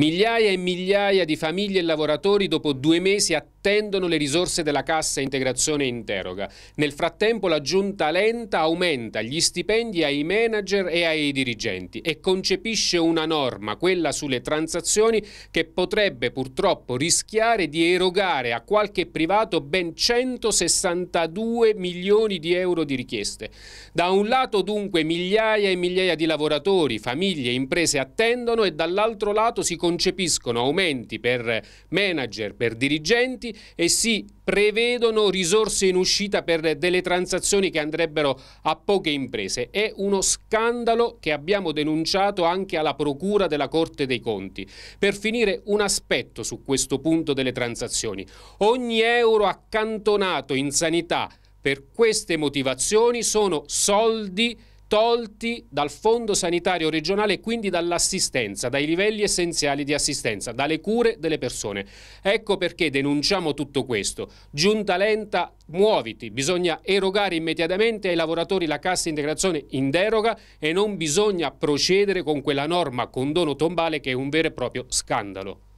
Migliaia e migliaia di famiglie e lavoratori dopo due mesi attenti attendono le risorse della cassa integrazione in deroga. Nel frattempo la giunta lenta aumenta gli stipendi ai manager e ai dirigenti e concepisce una norma, quella sulle transazioni, che potrebbe purtroppo rischiare di erogare a qualche privato ben 162 milioni di euro di richieste. Da un lato dunque migliaia e migliaia di lavoratori, famiglie e imprese attendono e dall'altro lato si concepiscono aumenti per manager, per dirigenti Uniti e si prevedono risorse in uscita per delle transazioni che andrebbero a poche imprese. È uno scandalo che abbiamo denunciato anche alla Procura della Corte dei Conti. Per finire un aspetto su questo punto delle transazioni. Ogni euro accantonato in sanità per queste motivazioni sono soldi tolti dal fondo sanitario regionale e quindi dall'assistenza, dai livelli essenziali di assistenza, dalle cure delle persone. Ecco perché denunciamo tutto questo. Giunta lenta, muoviti, bisogna erogare immediatamente ai lavoratori la cassa integrazione in deroga e non bisogna procedere con quella norma condono tombale che è un vero e proprio scandalo.